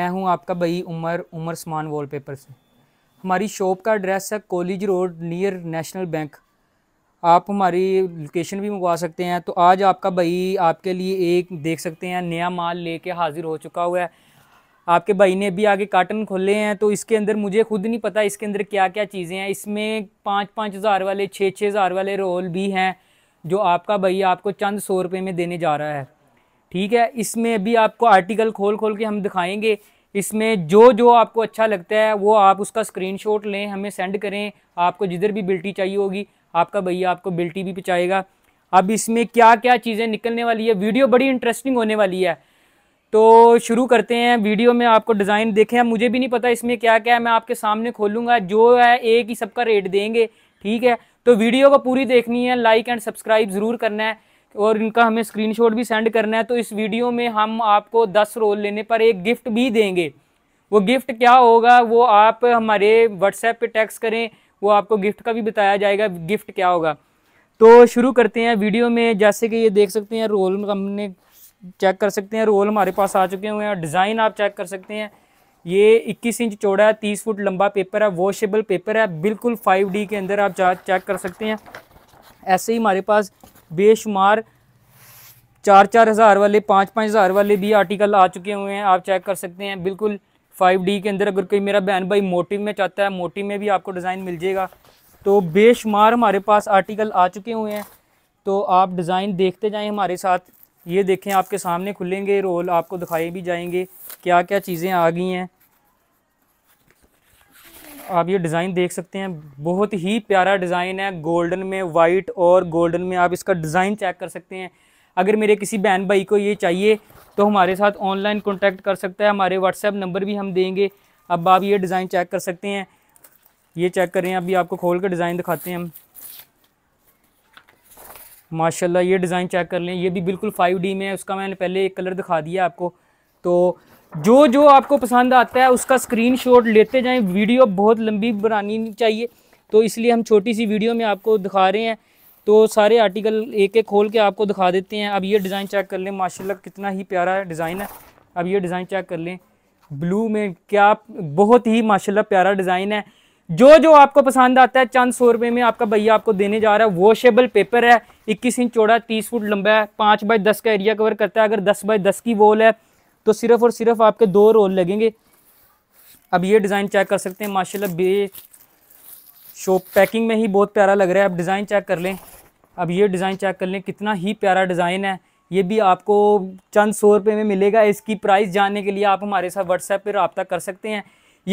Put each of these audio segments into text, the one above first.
मैं हूं आपका भई उमर उमर समान वॉलपेपर से हमारी शॉप का एड्रेस है college road near national bank आप हमारी लोकेशन भी मंगवा सकते हैं तो आज आपका भई आपके लिए एक देख सकते हैं नया माल लेके हाज़िर हो चुका हुआ है आपके भाई ने भी आगे कार्टन खोले हैं तो इसके अंदर मुझे खुद नहीं पता इसके अंदर क्या क्या चीज़ें हैं इसमें पाँच पाँच हज़ार वाले छः छः हज़ार वाले रोल भी हैं जो आपका भाई आपको चंद सौ रुपये में देने जा रहा है ठीक है इसमें भी आपको आर्टिकल खोल खोल के हम दिखाएंगे इसमें जो जो आपको अच्छा लगता है वो आप उसका स्क्रीनशॉट लें हमें सेंड करें आपको जिधर भी बिल्टी चाहिए होगी आपका भैया आपको बिल्टी भी पहुँचाएगा अब इसमें क्या क्या चीज़ें निकलने वाली है वीडियो बड़ी इंटरेस्टिंग होने वाली है तो शुरू करते हैं वीडियो में आपको डिज़ाइन देखें मुझे भी नहीं पता इसमें क्या क्या है मैं आपके सामने खोलूँगा जो है एक ही सबका रेट देंगे ठीक है तो वीडियो को पूरी देखनी है लाइक एंड सब्सक्राइब ज़रूर करना है और इनका हमें स्क्रीनशॉट भी सेंड करना है तो इस वीडियो में हम आपको दस रोल लेने पर एक गिफ्ट भी देंगे वो गिफ्ट क्या होगा वो आप हमारे व्हाट्सएप पे टैक्स करें वो आपको गिफ्ट का भी बताया जाएगा गिफ्ट क्या होगा तो शुरू करते हैं वीडियो में जैसे कि ये देख सकते हैं रोल हमने चेक कर सकते हैं रोल हमारे पास आ चुके हुए हैं डिज़ाइन आप चेक कर सकते हैं ये 21 इंच चौड़ा है 30 फुट लंबा पेपर है वॉशेबल पेपर है बिल्कुल 5D के अंदर आप चेक कर सकते हैं ऐसे ही हमारे पास बेशुमार चार चार हज़ार वाले पाँच पाँच हज़ार वाले भी आर्टिकल आ चुके हुए हैं आप चेक कर सकते हैं बिल्कुल फाइव डी के अंदर अगर कोई मेरा बहन भाई मोटिव में चाहता है मोटिव में भी आपको डिज़ाइन मिल जाएगा तो बेशुमार हमारे पास आर्टिकल आ चुके हुए हैं तो आप डिज़ाइन देखते जाएं हमारे साथ ये देखें आपके सामने खुलेंगे रोल आपको दिखाए भी जाएंगे क्या क्या चीज़ें आ गई हैं आप ये डिज़ाइन देख सकते हैं बहुत ही प्यारा डिज़ाइन है गोल्डन में वाइट और गोल्डन में आप इसका डिज़ाइन चेक कर सकते हैं अगर मेरे किसी बहन भाई को ये चाहिए तो हमारे साथ ऑनलाइन कॉन्टैक्ट कर सकता है हमारे व्हाट्सएप नंबर भी हम देंगे अब आप ये डिज़ाइन चेक कर सकते हैं ये चेक करें अभी आपको खोल कर डिज़ाइन दिखाते हैं हम माशाल्लाह ये डिज़ाइन चेक कर लें ये भी बिल्कुल 5D में है उसका मैंने पहले एक कलर दिखा दिया आपको तो जो जो आपको पसंद आता है उसका स्क्रीन लेते जाएँ वीडियो बहुत लंबी बनानी चाहिए तो इसलिए हम छोटी सी वीडियो में आपको दिखा रहे हैं तो सारे आर्टिकल एक एक खोल के आपको दिखा देते हैं अब ये डिज़ाइन चेक कर लें माशाल्लाह कितना ही प्यारा डिज़ाइन है अब ये डिज़ाइन चेक कर लें ब्लू में क्या बहुत ही माशाल्लाह प्यारा डिज़ाइन है जो जो आपको पसंद आता है चंद सौ रुपये में आपका भैया आपको देने जा रहा है वॉशेबल पेपर है इक्कीस इंच चौड़ा तीस फुट लंबा है पाँच बाई दस का एरिया कवर करता है अगर दस बाय दस की वॉल है तो सिर्फ और सिर्फ आपके दो रोल लगेंगे अब ये डिज़ाइन चेक कर सकते हैं माशाल्लाह बे शॉप पैकिंग में ही बहुत प्यारा लग रहा है अब डिज़ाइन चेक कर लें अब ये डिज़ाइन चेक कर लें कितना ही प्यारा डिज़ाइन है ये भी आपको चंद सौ रुपये में मिलेगा इसकी प्राइस जानने के लिए आप हमारे साथ व्हाट्सएप पर रबता कर सकते हैं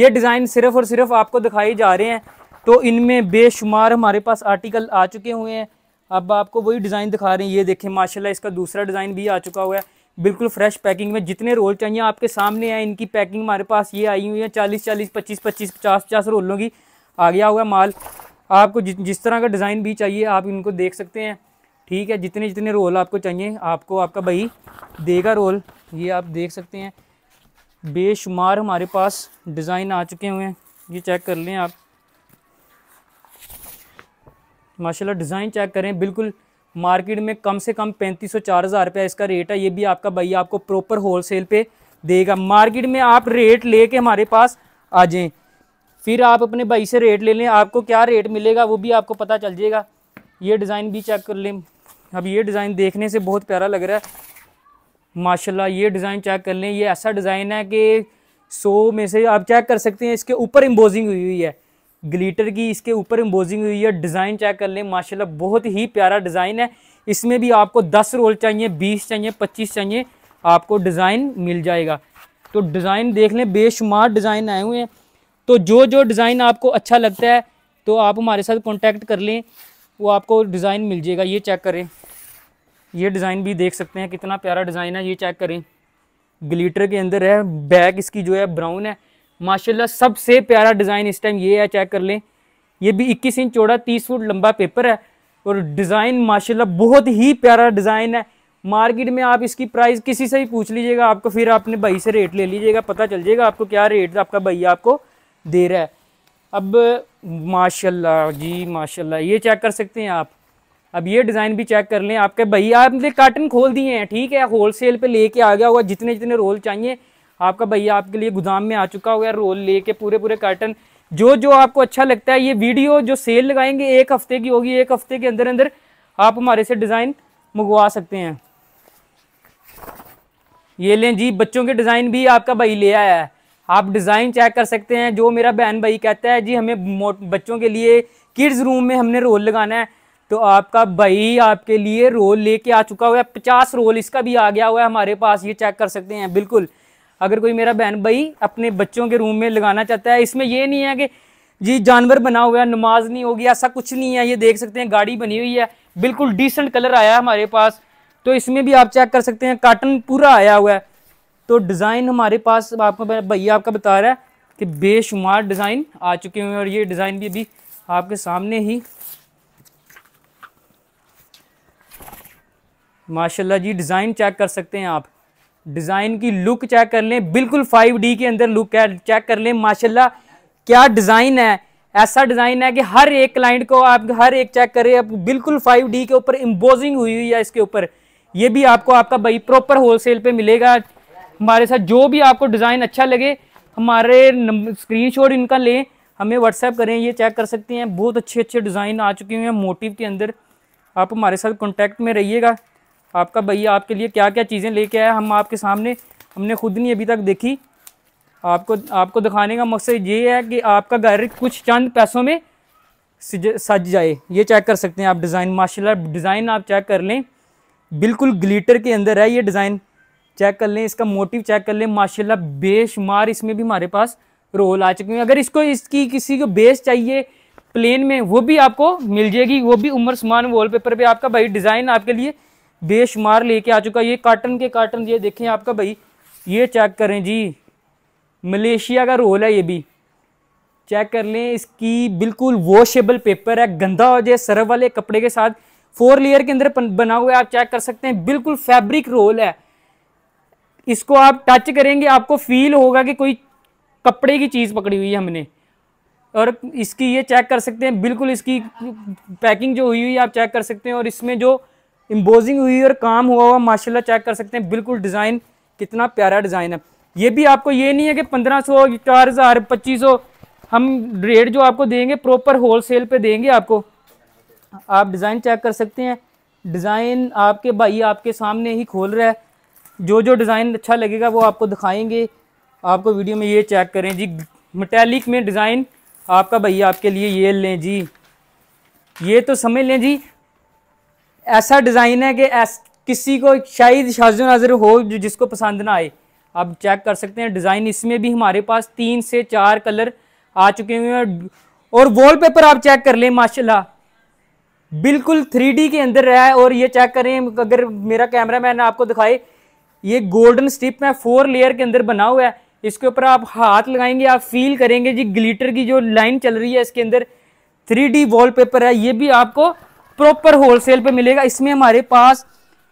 ये डिज़ाइन सिर्फ और सिर्फ आपको दिखाई जा रहे हैं तो इनमें बेशुमार हमारे पास आर्टिकल आ चुके हुए हैं अब आपको वही डिज़ाइन दिखा रहे हैं ये देखें माशाल्लाह इसका दूसरा डिज़ाइन भी आ चुका हुआ है बिल्कुल फ्रेश पैकिंग में जितने रोल चाहिए आपके सामने आए इनकी पैकिंग हमारे पास ये आई हुई है चालीस चालीस पच्चीस पच्चीस पचास पचास रोलों की आ गया हुआ माल आपको जि, जिस तरह का डिज़ाइन भी चाहिए आप इनको देख सकते हैं ठीक है जितने जितने रोल आपको चाहिए आपको आपका भाई देगा रोल ये आप देख सकते हैं बेशुमार हमारे पास डिज़ाइन आ चुके हुए हैं ये चेक कर लें आप माशाल्लाह डिज़ाइन चेक करें बिल्कुल मार्केट में कम से कम पैंतीस सौ चार हज़ार रुपया इसका रेट है ये भी आपका भैया आपको प्रॉपर सेल पर देगा मार्केट में आप रेट कर हमारे पास आ जाएँ फिर आप अपने भाई से रेट ले लें आपको क्या रेट मिलेगा वो भी आपको पता चल जाएगा ये डिज़ाइन भी चेक कर लें अब ये डिज़ाइन देखने से बहुत प्यारा लग रहा है माशाल्लाह ये डिज़ाइन चेक कर लें ये ऐसा डिज़ाइन है कि सौ में से आप चेक कर सकते हैं इसके ऊपर इम्बोजिंग हुई हुई है ग्लिटर की इसके ऊपर एम्बोजिंग हुई है डिज़ाइन चेक कर लें माशाल्लाह बहुत ही प्यारा डिज़ाइन है इसमें भी आपको दस रोल चाहिए बीस चाहिए पच्चीस चाहिए आपको डिज़ाइन मिल जाएगा तो डिज़ाइन देख लें बेशुमार डिज़ाइन आए हुए हैं तो जो जो डिज़ाइन आपको अच्छा लगता है तो आप हमारे साथ कॉन्टैक्ट कर लें वो आपको डिज़ाइन मिल जाएगा ये चेक करें ये डिज़ाइन भी देख सकते हैं कितना प्यारा डिज़ाइन है ये चेक करें ग्लीटर के अंदर है बैक इसकी जो है ब्राउन है माशाल्लाह सबसे प्यारा डिज़ाइन इस टाइम ये है चेक कर लें ये भी 21 इंच चौड़ा 30 फुट लंबा पेपर है और डिज़ाइन माशाल्लाह बहुत ही प्यारा डिज़ाइन है मार्केट में आप इसकी प्राइस किसी से भी पूछ लीजिएगा आपको फिर आपने भाई से रेट ले लीजिएगा पता चल जाएगा आपको क्या रेट आपका भाई आपको दे रहा है अब माशाल्लाह जी माशाल्लाह ये चेक कर सकते हैं आप अब ये डिज़ाइन भी चेक कर लें आपके भैया आपने कार्टन खोल दिए हैं ठीक है होल सेल पे लेके आ गया होगा जितने जितने रोल चाहिए आपका भैया आपके लिए गोदाम में आ चुका है रोल लेके पूरे पूरे कार्टन जो जो आपको अच्छा लगता है ये वीडियो जो सेल लगाएंगे एक हफ्ते की होगी एक हफ्ते के अंदर अंदर आप हमारे से डिज़ाइन मंगवा सकते हैं ये लें जी बच्चों के डिज़ाइन भी आपका भाई ले आया है आप डिज़ाइन चेक कर सकते हैं जो मेरा बहन भाई कहता है जी हमें बच्चों के लिए किड्स रूम में हमने रोल लगाना है तो आपका भाई आपके लिए रोल लेके आ चुका हुआ है पचास रोल इसका भी आ गया हुआ है हमारे पास ये चेक कर सकते हैं बिल्कुल अगर कोई मेरा बहन भाई अपने बच्चों के रूम में लगाना चाहता है इसमें यह नहीं है कि जी जानवर बना हुआ है नमाज नहीं होगी ऐसा कुछ नहीं है ये देख सकते हैं गाड़ी बनी हुई है बिल्कुल डिसेंट कलर आया है हमारे पास तो इसमें भी आप चेक कर सकते हैं काटन पूरा आया हुआ है तो डिज़ाइन हमारे पास आपको भैया आपका बता रहा है कि बेशुमार डिज़ाइन आ चुके हुए हैं और ये डिज़ाइन भी अभी आपके सामने ही माशाल्लाह जी डिज़ाइन चेक कर सकते हैं आप डिज़ाइन की लुक चेक कर लें बिल्कुल 5D के अंदर लुक है चेक कर लें माशाल्लाह क्या डिज़ाइन है ऐसा डिज़ाइन है कि हर एक क्लाइंट को आप हर एक चेक करें आप बिल्कुल 5D के ऊपर इम्बोजिंग हुई हुई है इसके ऊपर ये भी आपको आपका भाई प्रॉपर होलसेल पे मिलेगा हमारे साथ जो भी आपको डिज़ाइन अच्छा लगे हमारे शॉट इनका लें हमें व्हाट्सएप करें ये चेक कर सकते हैं बहुत अच्छे अच्छे डिज़ाइन आ चुके हैं मोटिव के अंदर आप हमारे साथ कॉन्टैक्ट में रहिएगा आपका भैया आपके लिए क्या क्या चीज़ें लेके आया हम आपके सामने हमने खुद नहीं अभी तक देखी आपको आपको दिखाने का मकसद ये है कि आपका घर कुछ चंद पैसों में सज जाए ये चेक कर सकते हैं आप डिज़ाइन माशा डिज़ाइन आप चेक कर लें बिल्कुल ग्लीटर के अंदर है ये डिज़ाइन चेक कर लें इसका मोटिव चेक कर लें माशाल्लाह बेशुमार इसमें भी हमारे पास रोल आ चुके हैं अगर इसको इसकी किसी को बेस चाहिए प्लेन में वो भी आपको मिल जाएगी वो भी उम्र समान वॉलपेपर पे आपका भाई डिज़ाइन आपके लिए बेशुमार लेके आ चुका ये कार्टन के कार्टन ये देखें आपका भाई ये चेक करें जी मलेशिया का रोल है ये भी चेक कर लें इसकी बिल्कुल वॉशेबल पेपर है गंदा हो जाए सरफ वाले कपड़े के साथ फोर लेयर के अंदर बना हुआ है आप चेक कर सकते हैं बिल्कुल फैब्रिक रोल है इसको आप टच करेंगे आपको फील होगा कि कोई कपड़े की चीज़ पकड़ी हुई है हमने और इसकी ये चेक कर सकते हैं बिल्कुल इसकी पैकिंग जो हुई हुई है आप चेक कर सकते हैं और इसमें जो इम्बोजिंग हुई और काम हुआ हुआ माशाल्लाह चेक कर सकते हैं बिल्कुल डिज़ाइन कितना प्यारा डिज़ाइन है ये भी आपको ये नहीं है कि पंद्रह सौ चार हज़ार पच्चीस सौ हम रेट जो आपको देंगे प्रॉपर होल सेल पर देंगे आपको आप डिज़ाइन चेक कर सकते हैं डिज़ाइन आपके भाई आपके सामने ही खोल रहा है जो जो डिज़ाइन अच्छा लगेगा वो आपको दिखाएंगे आपको वीडियो में ये चेक करें जी मटैलिक में डिज़ाइन आपका भैया आपके लिए ये लें जी ये तो समझ लें जी ऐसा डिज़ाइन है कि किसी को शायद शाज नज़र हो जो जिसको पसंद ना आए आप चेक कर सकते हैं डिज़ाइन इसमें भी हमारे पास तीन से चार कलर आ चुके हुए हैं और वॉलपेपर आप चेक कर लें माशाल्लाह बिल्कुल थ्री के अंदर रहा है और ये चेक करें अगर मेरा कैमरा मैन आपको दिखाए ये गोल्डन स्टिप में फोर लेयर के अंदर बना हुआ है इसके ऊपर आप हाथ लगाएंगे आप फील करेंगे जी ग्लिटर की जो लाइन चल रही है इसके अंदर थ्री डी वॉलपेपर है ये भी आपको प्रॉपर होलसेल पे मिलेगा इसमें हमारे पास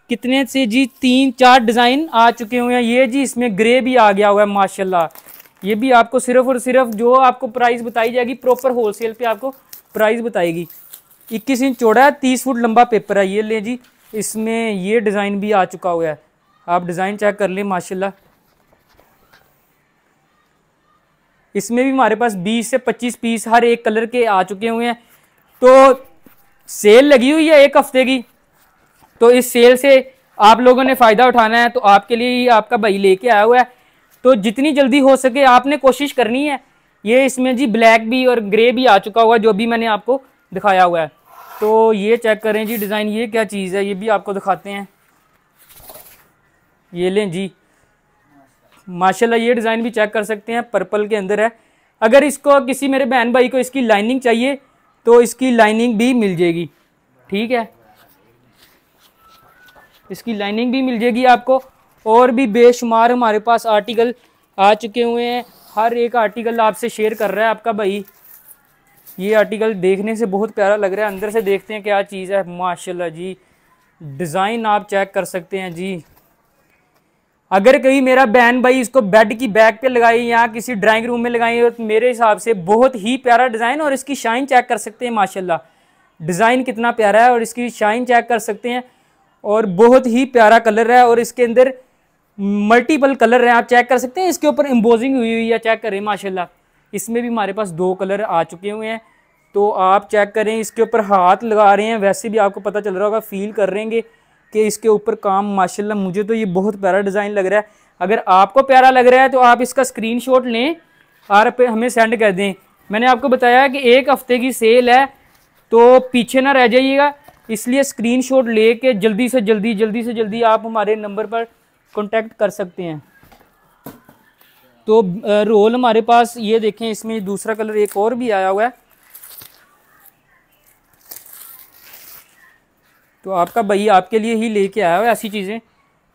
कितने से जी तीन चार डिज़ाइन आ चुके हुए हैं ये जी इसमें ग्रे भी आ गया हुआ है माशाल्लाह ये भी आपको सिर्फ और सिर्फ जो आपको प्राइस बताई जाएगी प्रॉपर होलसेल पे आपको प्राइस बताएगी इक्कीस इंच चौड़ा है तीस फुट लंबा पेपर है ये ले जी इसमें ये डिज़ाइन भी आ चुका हुआ है आप डिज़ाइन चेक कर लें माशाल्लाह इसमें भी हमारे पास 20 से 25 पीस हर एक कलर के आ चुके हुए हैं तो सेल लगी हुई है एक हफ्ते की तो इस सेल से आप लोगों ने फ़ायदा उठाना है तो आपके लिए ही आपका भाई लेके आया हुआ है तो जितनी जल्दी हो सके आपने कोशिश करनी है ये इसमें जी ब्लैक भी और ग्रे भी आ चुका हुआ जो भी मैंने आपको दिखाया हुआ है तो ये चेक करें जी डिज़ाइन ये क्या चीज़ है ये भी आपको दिखाते हैं ये लें जी माशाल्लाह ये डिज़ाइन भी चेक कर सकते हैं पर्पल के अंदर है अगर इसको किसी मेरे बहन भाई को इसकी लाइनिंग चाहिए तो इसकी लाइनिंग भी मिल जाएगी ठीक है इसकी लाइनिंग भी मिल जाएगी आपको और भी बेशुमार हमारे पास आर्टिकल आ चुके हुए हैं हर एक आर्टिकल आपसे शेयर कर रहा है आपका भाई ये आर्टिकल देखने से बहुत प्यारा लग रहा है अंदर से देखते हैं क्या चीज़ है माशाल्लाह जी डिज़ाइन आप चेक कर सकते हैं जी अगर कभी मेरा बहन भाई इसको बेड की बैक पे लगाए या किसी ड्राइंग रूम में लगाए तो मेरे हिसाब से बहुत ही प्यारा डिज़ाइन और इसकी शाइन चेक कर सकते हैं माशाल्लाह डिज़ाइन कितना प्यारा है और इसकी शाइन चेक कर सकते हैं और बहुत ही प्यारा कलर है और इसके अंदर मल्टीपल कलर है आप चेक कर सकते हैं इसके ऊपर एम्बोजिंग हुई हुई है चेक करें माशाल्लाह इसमें भी हमारे पास दो कलर आ चुके हुए हैं तो आप चेक करें इसके ऊपर हाथ लगा रहे हैं वैसे भी आपको पता चल रहा होगा फील कर रहेंगे कि इसके ऊपर काम माशाल्लाह मुझे तो ये बहुत प्यारा डिज़ाइन लग रहा है अगर आपको प्यारा लग रहा है तो आप इसका स्क्रीनशॉट लें और हमें सेंड कर दें मैंने आपको बताया कि एक हफ़्ते की सेल है तो पीछे ना रह जाइएगा इसलिए स्क्रीनशॉट कर जल्दी से जल्दी जल्दी से जल्दी आप हमारे नंबर पर कॉन्टेक्ट कर सकते हैं तो रोल हमारे पास ये देखें इसमें दूसरा कलर एक और भी आया हुआ है तो आपका भाई आपके लिए ही लेके आया हुआ ऐसी चीज़ें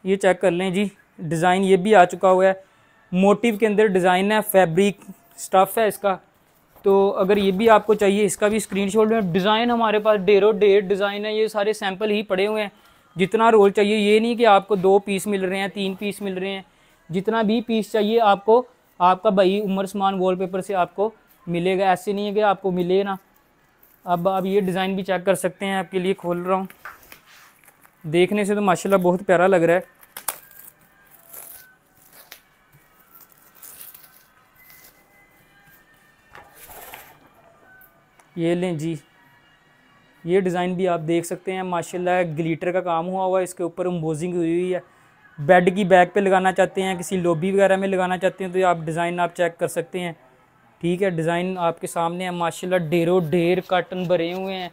ये चेक कर लें जी डिज़ाइन ये भी आ चुका हुआ है मोटिव के अंदर डिज़ाइन है फैब्रिक स्टफ़ है इसका तो अगर ये भी आपको चाहिए इसका भी स्क्रीन शॉट डिज़ाइन हमारे पास डेरो डेढ़ डिज़ाइन है ये सारे सैम्पल ही पड़े हुए हैं जितना रोल चाहिए ये नहीं कि आपको दो पीस मिल रहे हैं तीन पीस मिल रहे हैं जितना भी पीस चाहिए आपको आपका भाई उमर समान पेपर से आपको मिलेगा ऐसे नहीं है कि आपको मिले ना अब आप ये डिज़ाइन भी चेक कर सकते हैं आपके लिए खोल रहा हूँ देखने से तो माशाल्लाह बहुत प्यारा लग रहा है ये लें जी ये डिज़ाइन भी आप देख सकते हैं माशाल्लाह ग्लीटर का काम हुआ हुआ है इसके ऊपर एम्बोजिंग हुई हुई है बेड की बैक पे लगाना चाहते हैं किसी लोबी वगैरह में लगाना चाहते हैं तो आप डिज़ाइन आप चेक कर सकते हैं ठीक है डिज़ाइन आपके सामने है माशाल्लाह ढेरों ढेर काटन भरे हुए हैं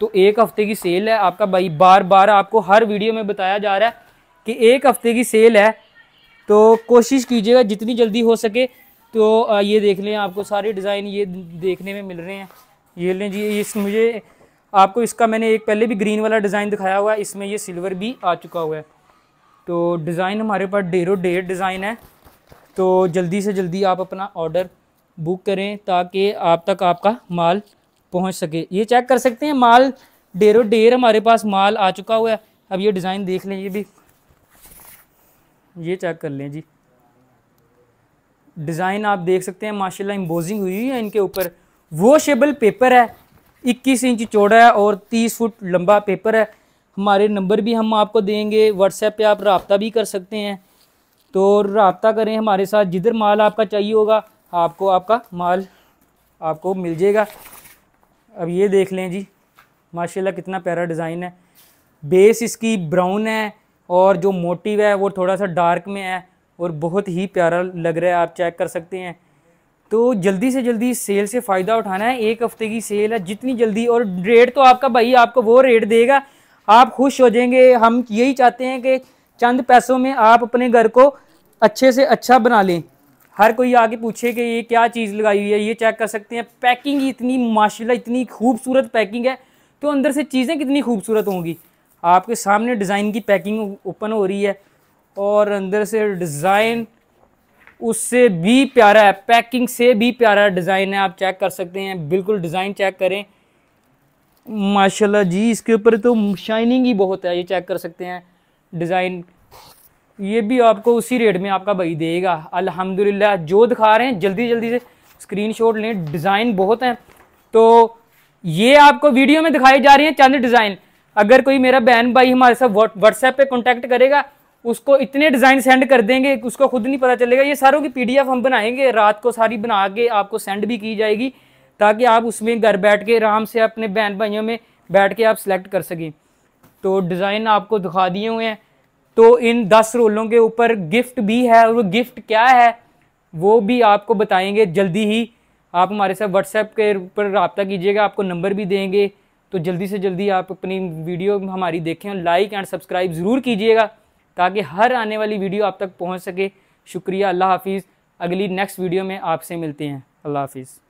तो एक हफ्ते की सेल है आपका भाई बार बार आपको हर वीडियो में बताया जा रहा है कि एक हफ्ते की सेल है तो कोशिश कीजिएगा जितनी जल्दी हो सके तो ये देख लें आपको सारे डिज़ाइन ये देखने में मिल रहे हैं ये लें जी इस मुझे आपको इसका मैंने एक पहले भी ग्रीन वाला डिज़ाइन दिखाया हुआ है इसमें ये सिल्वर भी आ चुका हुआ है तो डिज़ाइन हमारे पास डेरो डेढ़ डिज़ाइन है तो जल्दी से जल्दी आप अपना ऑर्डर बुक करें ताकि आप तक आपका माल पहुंच सके ये चेक कर सकते हैं माल डेरो डेर हमारे पास माल आ चुका हुआ है अब ये डिज़ाइन देख लें ये भी ये चेक कर लें जी डिज़ाइन आप देख सकते हैं माशाल्लाह इम्बोजिंग हुई है इनके ऊपर वॉशेबल पेपर है 21 इंच चौड़ा है और 30 फुट लंबा पेपर है हमारे नंबर भी हम आपको देंगे व्हाट्सएप पे आप रबता भी कर सकते हैं तो रबता करें हमारे साथ जिधर माल आपका चाहिए होगा आपको आपका माल आपको मिल जाएगा अब ये देख लें जी माशाल्लाह कितना प्यारा डिज़ाइन है बेस इसकी ब्राउन है और जो मोटिव है वो थोड़ा सा डार्क में है और बहुत ही प्यारा लग रहा है आप चेक कर सकते हैं तो जल्दी से जल्दी सेल से फ़ायदा उठाना है एक हफ़्ते की सेल है जितनी जल्दी और रेट तो आपका भाई आपको वो रेट देगा आप खुश हो जाएंगे हम यही चाहते हैं कि चंद पैसों में आप अपने घर को अच्छे से अच्छा बना लें हर कोई आगे पूछे कि ये क्या चीज़ लगाई हुई है ये चेक कर सकते हैं पैकिंग इतनी माशाला इतनी खूबसूरत पैकिंग है तो अंदर से चीज़ें कितनी खूबसूरत होंगी आपके सामने डिज़ाइन की पैकिंग ओपन हो रही है और अंदर से डिज़ाइन उससे भी प्यारा है पैकिंग से भी प्यारा डिज़ाइन है आप चेक कर सकते हैं बिल्कुल डिज़ाइन चेक करें माशाल्लाह जी इसके ऊपर तो शाइनिंग ही बहुत है ये चेक कर सकते हैं डिज़ाइन ये भी आपको उसी रेट में आपका भाई देगा अल्हम्दुलिल्लाह जो दिखा रहे हैं जल्दी जल्दी से स्क्रीनशॉट लें डिज़ाइन बहुत हैं तो ये आपको वीडियो में दिखाई जा रही है चंद डिज़ाइन अगर कोई मेरा बहन भाई हमारे साथ व्हाट्सएप पे कांटेक्ट करेगा उसको इतने डिज़ाइन सेंड कर देंगे उसको खुद नहीं पता चलेगा ये सारों की पी हम बनाएंगे रात को सारी बना के आपको सेंड भी की जाएगी ताकि आप उसमें घर बैठ के आराम से अपने बहन भाइयों में बैठ के आप सेलेक्ट कर सकें तो डिज़ाइन आपको दिखा दिए हुए हैं तो इन दस रोलों के ऊपर गिफ्ट भी है और वो गिफ्ट क्या है वो भी आपको बताएंगे जल्दी ही आप हमारे साथ व्हाट्सएप के ऊपर रबता कीजिएगा आपको नंबर भी देंगे तो जल्दी से जल्दी आप अपनी वीडियो हमारी देखें लाइक एंड सब्सक्राइब ज़रूर कीजिएगा ताकि हर आने वाली वीडियो आप तक पहुँच सके शुक्रिया अल्लाह हाफिज़ अगली नेक्स्ट वीडियो में आपसे मिलते हैं अल्लाह हाफिज़